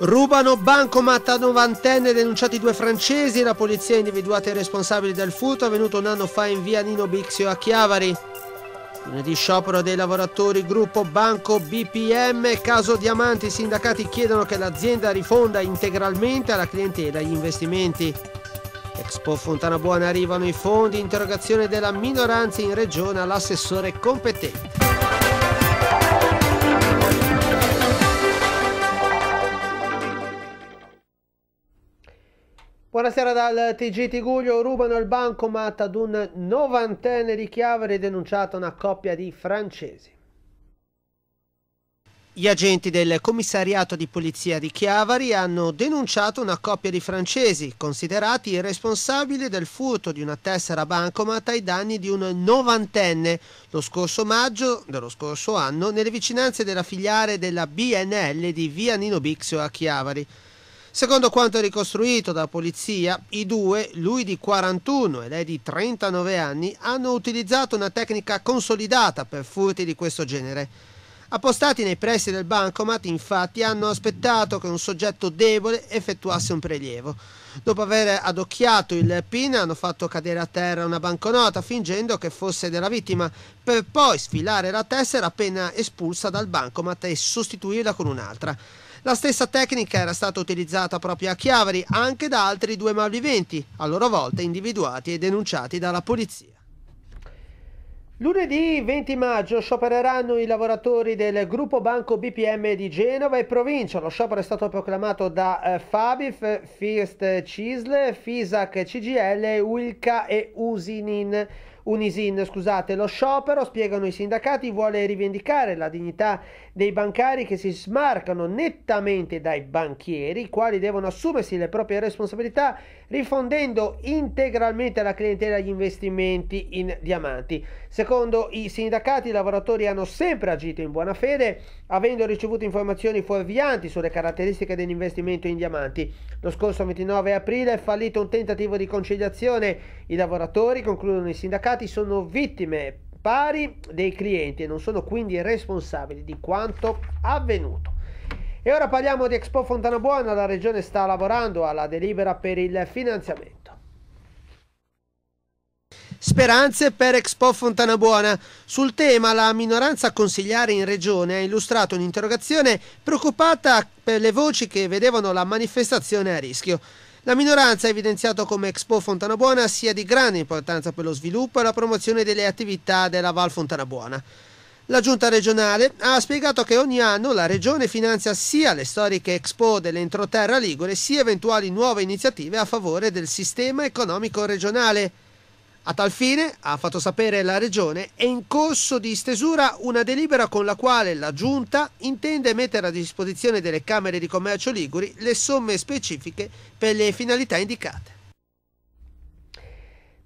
Rubano bancomat a novantenne denunciati due francesi, la polizia ha individuato i responsabili del furto avvenuto un anno fa in via Nino Bixio a Chiavari. Lunedì sciopero dei lavoratori gruppo Banco BPM, caso Diamanti, i sindacati chiedono che l'azienda rifonda integralmente alla clientela gli investimenti. Expo Fontana Buona arrivano i fondi, interrogazione della minoranza in regione all'assessore competente. Buonasera dal TG Tiguglio, rubano il bancomat ad un novantenne di Chiavere denunciata una coppia di francesi. Gli agenti del commissariato di polizia di Chiavari hanno denunciato una coppia di francesi, considerati i responsabili del furto di una tessera bancomat ai danni di un novantenne lo scorso maggio dello scorso anno nelle vicinanze della filiale della BNL di via Nino Bixio a Chiavari. Secondo quanto ricostruito dalla polizia, i due, lui di 41 e lei di 39 anni, hanno utilizzato una tecnica consolidata per furti di questo genere. Appostati nei pressi del bancomat, infatti, hanno aspettato che un soggetto debole effettuasse un prelievo. Dopo aver adocchiato il PIN, hanno fatto cadere a terra una banconota fingendo che fosse della vittima, per poi sfilare la tessera appena espulsa dal bancomat e sostituirla con un'altra. La stessa tecnica era stata utilizzata proprio a Chiavari anche da altri due malviventi, a loro volta individuati e denunciati dalla polizia. Lunedì 20 maggio sciopereranno i lavoratori del gruppo banco BPM di Genova e provincia. Lo sciopero è stato proclamato da eh, Fabif, First CISL, Fisac CGL, Wilca e Usinin. Unisin, scusate, lo sciopero, spiegano i sindacati, vuole rivendicare la dignità dei bancari che si smarcano nettamente dai banchieri, i quali devono assumersi le proprie responsabilità rifondendo integralmente la clientela agli investimenti in diamanti. Secondo i sindacati, i lavoratori hanno sempre agito in buona fede, avendo ricevuto informazioni fuorvianti sulle caratteristiche dell'investimento in diamanti. Lo scorso 29 aprile è fallito un tentativo di conciliazione. I lavoratori, concludono i sindacati, sono vittime pari dei clienti e non sono quindi responsabili di quanto avvenuto. E ora parliamo di Expo Fontana Buona, la regione sta lavorando alla delibera per il finanziamento. Speranze per Expo Fontana Buona. Sul tema la minoranza consigliare in regione ha illustrato un'interrogazione preoccupata per le voci che vedevano la manifestazione a rischio. La minoranza ha evidenziato come Expo Fontanabuona sia di grande importanza per lo sviluppo e la promozione delle attività della Val Fontanabuona. La giunta regionale ha spiegato che ogni anno la regione finanzia sia le storiche Expo dell'entroterra Ligure sia eventuali nuove iniziative a favore del sistema economico regionale. A tal fine, ha fatto sapere la Regione, è in corso di stesura una delibera con la quale la Giunta intende mettere a disposizione delle Camere di Commercio Liguri le somme specifiche per le finalità indicate.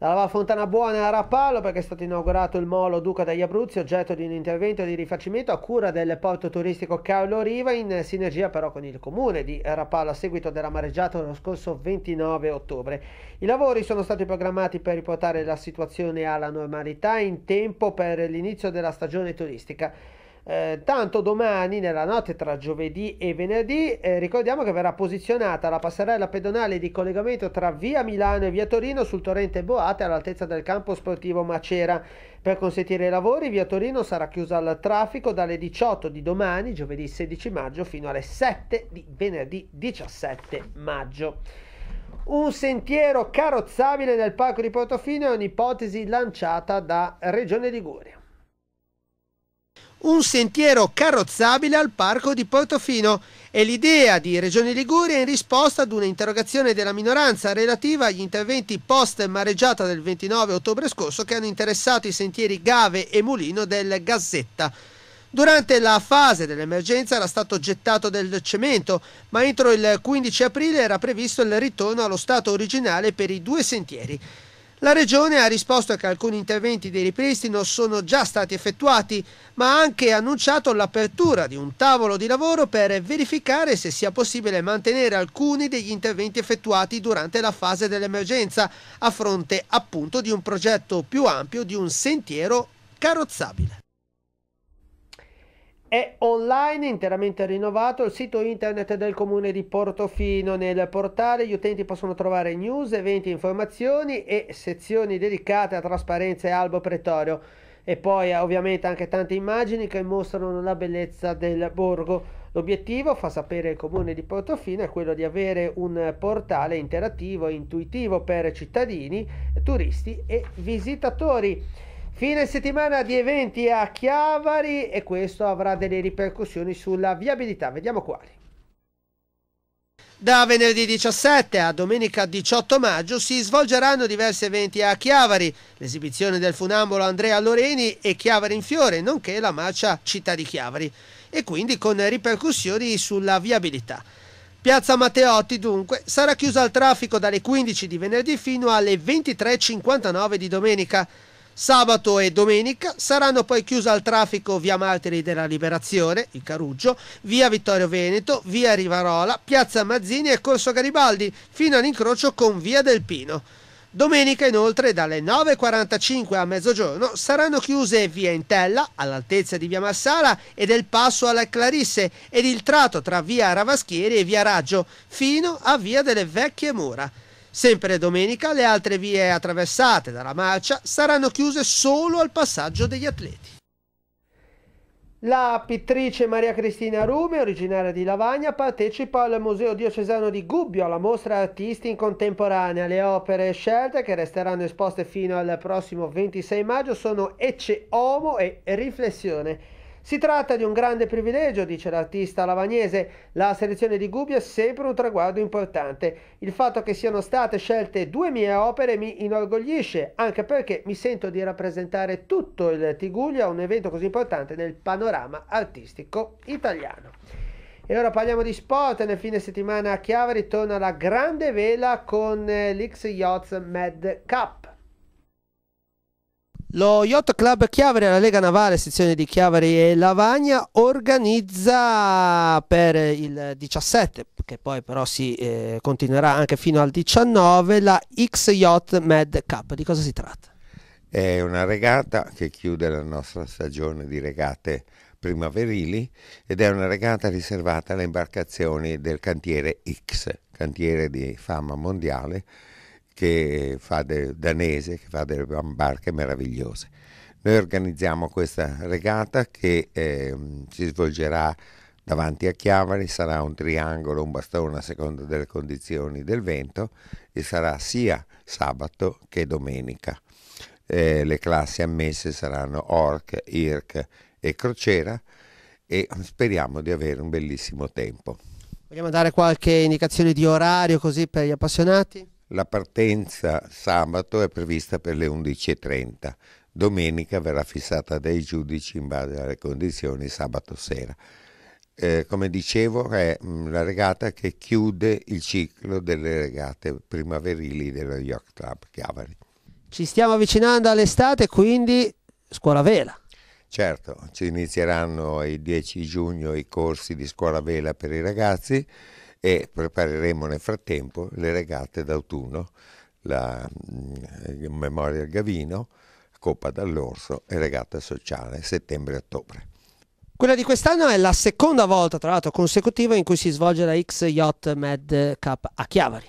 Dalla Fontana Buona a Rapallo perché è stato inaugurato il molo Duca degli Abruzzi, oggetto di un intervento di rifacimento a cura del porto turistico Carlo Riva in sinergia però con il comune di Rapallo a seguito della mareggiata lo scorso 29 ottobre. I lavori sono stati programmati per riportare la situazione alla normalità in tempo per l'inizio della stagione turistica. Eh, tanto domani, nella notte tra giovedì e venerdì, eh, ricordiamo che verrà posizionata la passerella pedonale di collegamento tra via Milano e via Torino sul torrente Boate all'altezza del campo sportivo Macera. Per consentire i lavori, via Torino sarà chiusa al traffico dalle 18 di domani, giovedì 16 maggio, fino alle 7 di venerdì 17 maggio. Un sentiero carrozzabile nel parco di Portofino è un'ipotesi lanciata da Regione Liguria un sentiero carrozzabile al parco di Portofino e l'idea di Regione Liguria in risposta ad un'interrogazione della minoranza relativa agli interventi post mareggiata del 29 ottobre scorso che hanno interessato i sentieri Gave e Mulino del Gazzetta. Durante la fase dell'emergenza era stato gettato del cemento, ma entro il 15 aprile era previsto il ritorno allo stato originale per i due sentieri. La Regione ha risposto che alcuni interventi di ripristino sono già stati effettuati, ma ha anche annunciato l'apertura di un tavolo di lavoro per verificare se sia possibile mantenere alcuni degli interventi effettuati durante la fase dell'emergenza, a fronte appunto di un progetto più ampio di un sentiero carrozzabile. È online, interamente rinnovato, il sito internet del comune di Portofino. Nel portale gli utenti possono trovare news, eventi, informazioni e sezioni dedicate a trasparenza e albo pretorio. E poi eh, ovviamente anche tante immagini che mostrano la bellezza del borgo. L'obiettivo, fa sapere il comune di Portofino, è quello di avere un portale interattivo e intuitivo per cittadini, turisti e visitatori. Fine settimana di eventi a Chiavari e questo avrà delle ripercussioni sulla viabilità, vediamo quali. Da venerdì 17 a domenica 18 maggio si svolgeranno diversi eventi a Chiavari, l'esibizione del funambolo Andrea Loreni e Chiavari in Fiore, nonché la marcia Città di Chiavari, e quindi con ripercussioni sulla viabilità. Piazza Matteotti dunque sarà chiusa al traffico dalle 15 di venerdì fino alle 23.59 di domenica Sabato e domenica saranno poi chiuse al traffico via Martiri della Liberazione, in Caruggio, via Vittorio Veneto, via Rivarola, piazza Mazzini e Corso Garibaldi, fino all'incrocio con via del Pino. Domenica inoltre dalle 9.45 a mezzogiorno saranno chiuse via Intella all'altezza di via Massala e del passo alla Clarisse ed il tratto tra via Ravaschieri e via Raggio fino a via delle Vecchie Mura. Sempre domenica le altre vie attraversate dalla marcia saranno chiuse solo al passaggio degli atleti. La pittrice Maria Cristina Rume, originaria di Lavagna, partecipa al Museo Diocesano di Gubbio alla mostra Artisti in Contemporanea. Le opere scelte, che resteranno esposte fino al prossimo 26 maggio, sono Ecce Homo e Riflessione. Si tratta di un grande privilegio, dice l'artista lavagnese. La selezione di Gubbio è sempre un traguardo importante. Il fatto che siano state scelte due mie opere mi inorgoglisce, anche perché mi sento di rappresentare tutto il Tiguglio a un evento così importante nel panorama artistico italiano. E ora parliamo di sport. Nel fine settimana a Chiave ritorna la grande vela con eh, l'X Yachts Mad Cup. Lo Yacht Club Chiavari alla Lega Navale, sezione di Chiavari e Lavagna, organizza per il 17, che poi però si eh, continuerà anche fino al 19, la X Yacht Med Cup. Di cosa si tratta? È una regata che chiude la nostra stagione di regate primaverili ed è una regata riservata alle imbarcazioni del cantiere X, cantiere di fama mondiale, che fa de, danese, che fa delle barche meravigliose. Noi organizziamo questa regata che eh, si svolgerà davanti a Chiavari, sarà un triangolo, un bastone a seconda delle condizioni del vento e sarà sia sabato che domenica. Eh, le classi ammesse saranno ORC, IRC e Crociera e speriamo di avere un bellissimo tempo. Vogliamo dare qualche indicazione di orario così per gli appassionati? La partenza sabato è prevista per le 11.30. Domenica verrà fissata dai giudici in base alle condizioni sabato sera. Eh, come dicevo, è mm, la regata che chiude il ciclo delle regate primaverili dello York Club Chiavari. Ci stiamo avvicinando all'estate, quindi scuola vela. Certo, ci inizieranno il 10 giugno i corsi di scuola vela per i ragazzi e prepareremo nel frattempo le regate d'autunno, la mm, Memorial Gavino, Coppa dall'Orso e regata sociale settembre-ottobre. Quella di quest'anno è la seconda volta, tra l'altro, consecutiva in cui si svolge la X Yacht Med Cup a Chiavari.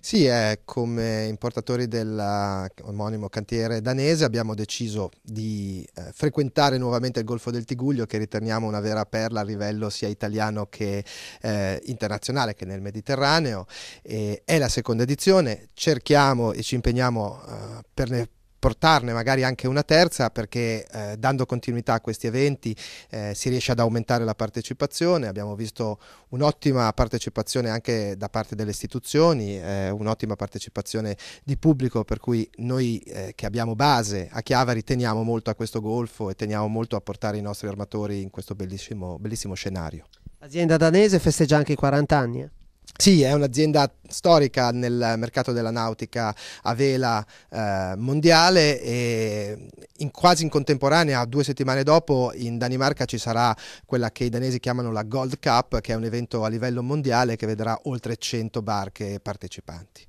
Sì, eh, come importatori dell'omonimo eh, cantiere danese abbiamo deciso di eh, frequentare nuovamente il Golfo del Tiguglio che riteniamo una vera perla a livello sia italiano che eh, internazionale che nel Mediterraneo. E è la seconda edizione, cerchiamo e ci impegniamo eh, per ne portarne magari anche una terza perché eh, dando continuità a questi eventi eh, si riesce ad aumentare la partecipazione, abbiamo visto un'ottima partecipazione anche da parte delle istituzioni, eh, un'ottima partecipazione di pubblico per cui noi eh, che abbiamo base a Chiavari teniamo molto a questo golfo e teniamo molto a portare i nostri armatori in questo bellissimo, bellissimo scenario. L'azienda danese festeggia anche i 40 anni. Eh? Sì, è un'azienda storica nel mercato della nautica a vela eh, mondiale e in, quasi in contemporanea, due settimane dopo, in Danimarca ci sarà quella che i danesi chiamano la Gold Cup, che è un evento a livello mondiale che vedrà oltre 100 barche partecipanti.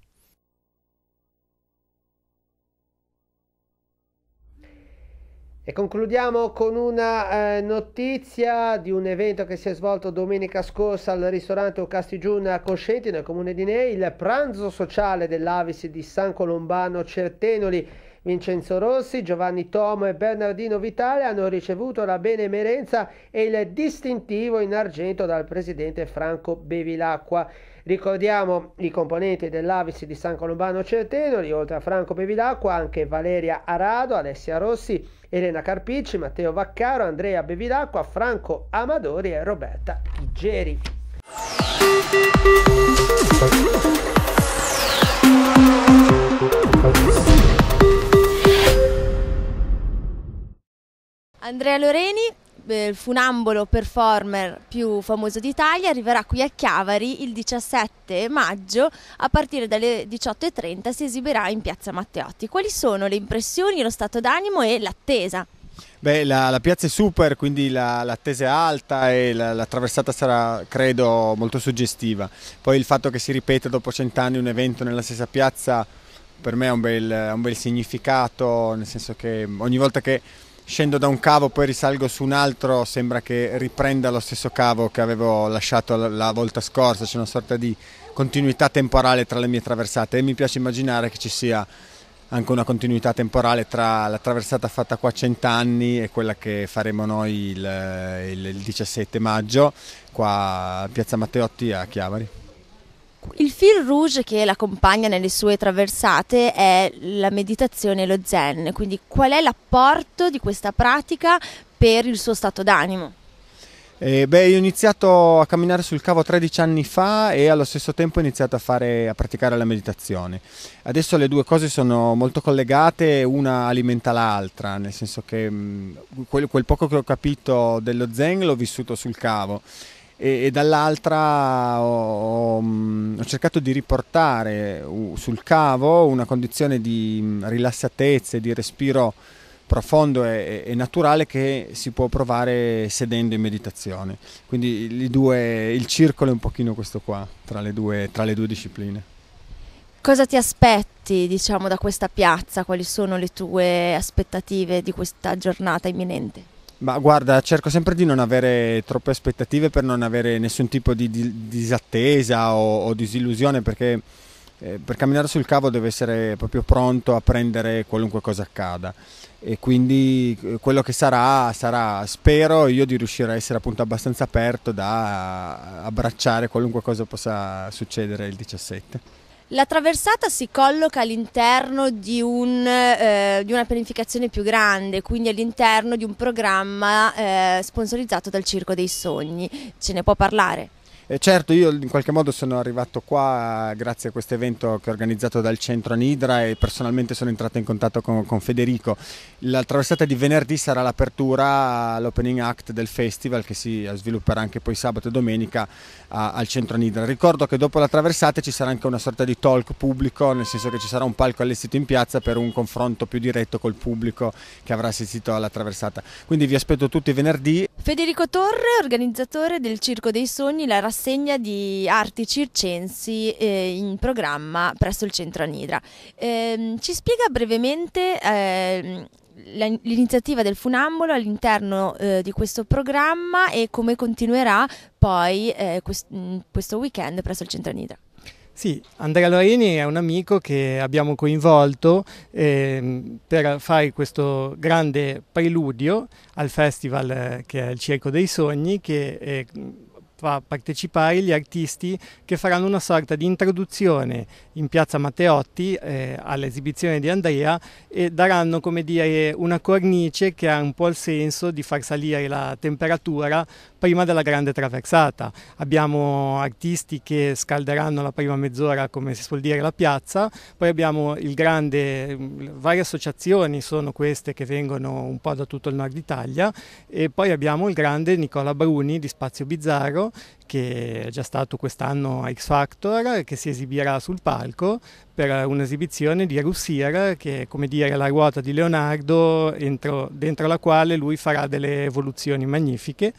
E concludiamo con una eh, notizia di un evento che si è svolto domenica scorsa al ristorante O Castigiun a Coscenti nel comune di Ney, il pranzo sociale dell'Avis di San Colombano Certenoli Vincenzo Rossi, Giovanni Tomo e Bernardino Vitale hanno ricevuto la benemerenza e il distintivo in argento dal presidente Franco Bevilacqua. Ricordiamo i componenti dell'Avis di San Colombano Certenoli, oltre a Franco Bevilacqua anche Valeria Arado, Alessia Rossi, Elena Carpicci, Matteo Vaccaro, Andrea Bevilacqua, Franco Amadori e Roberta Igeri. Andrea Loreni, eh, il funambolo performer più famoso d'Italia, arriverà qui a Chiavari il 17 maggio a partire dalle 18.30 si esibirà in Piazza Matteotti. Quali sono le impressioni, lo stato d'animo e l'attesa? Beh, la, la, piazza è super, quindi l'attesa la è alta e la, la, traversata sarà, credo, molto suggestiva. Poi il fatto che si ripeta dopo cent'anni un evento nella stessa piazza per me ha un, un bel significato, nel senso che ogni volta che scendo da un cavo, poi risalgo su un altro, sembra che riprenda lo stesso cavo che avevo lasciato la volta scorsa, c'è una sorta di continuità temporale tra le mie traversate e mi piace immaginare che ci sia anche una continuità temporale tra la traversata fatta qua a cent'anni e quella che faremo noi il, il, il 17 maggio qua a Piazza Matteotti a Chiavari. Il fil rouge che l'accompagna nelle sue traversate è la meditazione e lo zen, quindi qual è l'apporto di questa pratica per il suo stato d'animo? Eh, beh, io ho iniziato a camminare sul cavo 13 anni fa e allo stesso tempo ho iniziato a, fare, a, praticare la meditazione. Adesso le due cose sono molto collegate, una alimenta l'altra, nel senso che mh, mm, quel, quel poco che ho capito dello zen l'ho vissuto sul cavo e, e dall'altra ho, ho, mm, cercato di riportare sul cavo una condizione di mm, rilassatezza e di respiro profondo e, e, naturale che si può provare sedendo in meditazione. Quindi due, il circolo è un pochino questo qua, tra le due, tra le due discipline. Cosa ti aspetti, diciamo, da questa piazza? Quali sono le tue aspettative di questa giornata imminente? Ma guarda, cerco sempre di non avere troppe aspettative per non avere nessun tipo di, disattesa o, o, disillusione perché eh, per camminare sul cavo deve essere proprio pronto a prendere qualunque cosa accada e quindi eh, quello che sarà sarà spero io di riuscire a essere appunto abbastanza aperto da abbracciare qualunque cosa possa succedere il 17. La traversata si colloca all'interno di, un, eh, di, una pianificazione più grande, quindi all'interno di un programma eh, sponsorizzato dal Circo dei Sogni. Ce ne può parlare? E eh, certo, io in qualche modo sono arrivato qua eh, grazie a questo evento che ho organizzato dal centro Anidra e personalmente sono entrato in contatto con, con Federico. La traversata di venerdì sarà l'apertura all'opening act del festival che si svilupperà anche poi sabato e domenica a, al centro Anidra. Ricordo che dopo la traversata ci sarà anche una sorta di talk pubblico, nel senso che ci sarà un palco allestito in piazza per un confronto più diretto col pubblico che avrà assistito alla traversata. Quindi vi aspetto tutti venerdì. Federico Torre, organizzatore del Circo dei Sogni, la rassegna di arti circensi eh, in programma presso il centro Anidra. Eh, ci spiega brevemente eh, l'iniziativa del Funambolo all'interno eh, di questo programma e come continuerà poi eh, quest mm, questo weekend presso il centro Anidra. Sì, Andrea Lorini è un amico che abbiamo coinvolto eh, per fare questo grande preludio al festival eh, che è il Circo dei Sogni che eh, fa partecipare gli artisti che faranno una sorta di introduzione in piazza Matteotti eh, all'esibizione di Andrea e daranno come dire una cornice che ha un po' il senso di far salire la temperatura prima della grande traversata. Abbiamo artisti che scalderanno la prima mezz'ora come si suol dire la piazza, poi abbiamo il grande, mm, varie associazioni sono queste che vengono un po' da tutto il nord Italia e poi abbiamo il grande Nicola Bruni di Spazio Bizzarro che è già stato quest'anno a X Factor, che si esibirà sul palco per un'esibizione di Russier, che è come dire la ruota di Leonardo entro, dentro la quale lui farà delle evoluzioni magnifiche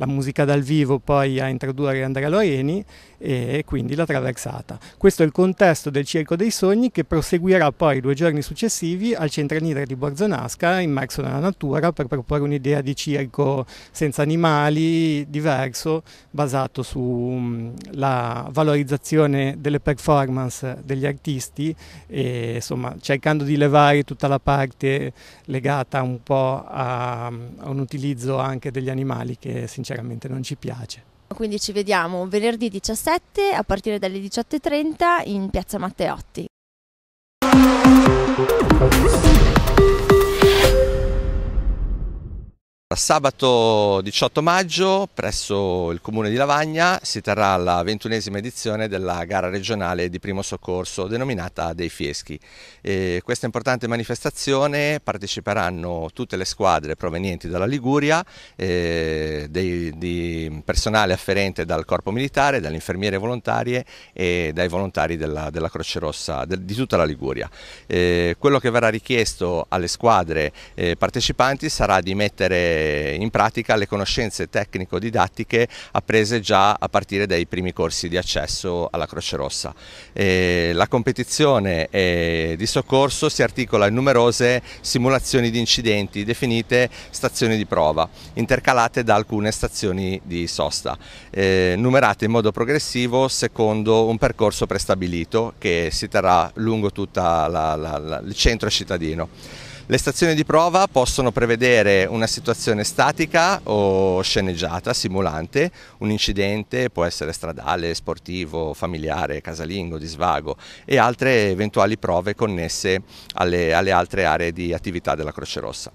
la musica dal vivo poi a introdurre Andrea Loreni e quindi la traversata. Questo è il contesto del Circo dei Sogni che proseguirà poi due giorni successivi al Centro Nidra di Borzonasca, immerso nella natura, per proporre un'idea di circo senza animali, diverso, basato sulla mm, valorizzazione delle performance degli artisti e insomma cercando di levare tutta la parte legata un po' a, a un utilizzo anche degli animali che sinceramente sinceramente non ci piace. Quindi ci vediamo venerdì 17 a partire dalle 18.30 in Piazza Matteotti. Sabato 18 maggio presso il comune di Lavagna si terrà la ventunesima edizione della gara regionale di primo soccorso denominata Dei Fieschi. E questa importante manifestazione parteciperanno tutte le squadre provenienti dalla Liguria, eh, dei, di personale afferente dal corpo militare, dalle infermiere volontarie e dai volontari della, della Croce Rossa de, di tutta la Liguria. E eh, quello che verrà richiesto alle squadre eh, partecipanti sarà di mettere in pratica le conoscenze tecnico-didattiche apprese già a partire dai primi corsi di accesso alla Croce Rossa. Eh, la competizione eh, di soccorso si articola in numerose simulazioni di incidenti definite stazioni di prova, intercalate da alcune stazioni di sosta, eh, numerate in modo progressivo secondo un percorso prestabilito che si terrà lungo tutto il centro cittadino. Le stazioni di prova possono prevedere una situazione statica o sceneggiata, simulante, un incidente, può essere stradale, sportivo, familiare, casalingo, di svago e altre eventuali prove connesse alle, alle altre aree di attività della Croce Rossa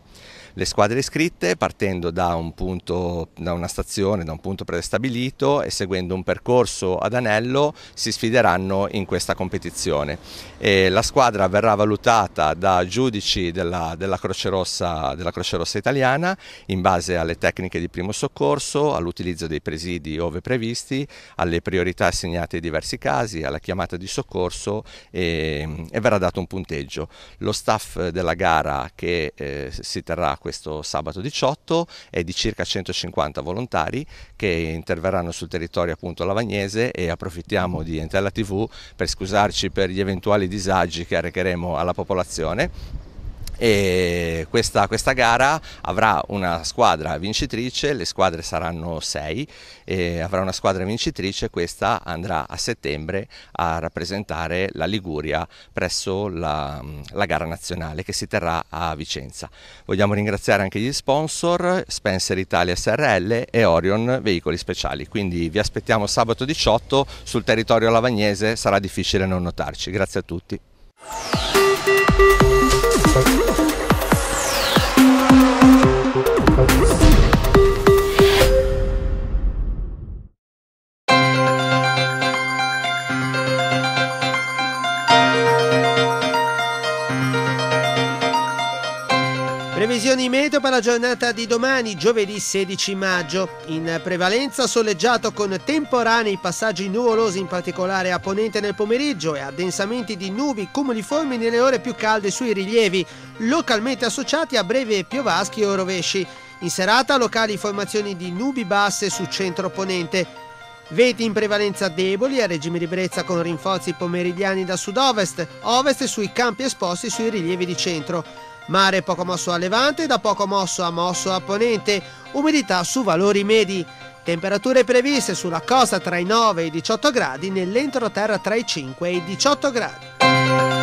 le squadre iscritte partendo da, un punto, da una stazione, da un punto prestabilito e seguendo un percorso ad anello si sfideranno in questa competizione. E la squadra verrà valutata da giudici della, della, Croce Rossa, della Croce Rossa italiana in base alle tecniche di primo soccorso, all'utilizzo dei presidi ove previsti, alle priorità assegnate ai diversi casi, alla chiamata di soccorso e, e verrà dato un punteggio. Lo staff della gara che eh, si terrà questo sabato 18 e di circa 150 volontari che interverranno sul territorio appunto lavagnese e approfittiamo di Entella TV per scusarci per gli eventuali disagi che arrecheremo alla popolazione e questa, questa, gara avrà una squadra vincitrice, le squadre saranno sei, avrà una squadra vincitrice questa andrà a settembre a rappresentare la Liguria presso la, la gara nazionale che si terrà a Vicenza. Vogliamo ringraziare anche gli sponsor Spencer Italia SRL e Orion Veicoli Speciali, quindi vi aspettiamo sabato 18 sul territorio lavagnese, sarà difficile non notarci. Grazie a tutti. stampa la giornata di domani, giovedì 16 maggio. In prevalenza soleggiato con temporanei passaggi nuvolosi, in particolare a ponente nel pomeriggio, e addensamenti di nubi cumuliformi nelle ore più calde sui rilievi, localmente associati a brevi piovaschi o rovesci. In serata locali formazioni di nubi basse su centro ponente. Veti in prevalenza deboli a regime di brezza con rinforzi pomeridiani da sud-ovest, ovest sui campi esposti sui rilievi di centro. Mare poco mosso a levante, da poco mosso a mosso a ponente, umidità su valori medi. Temperature previste sulla costa tra i 9 e i 18 gradi, nell'entroterra tra i 5 e i 18 gradi.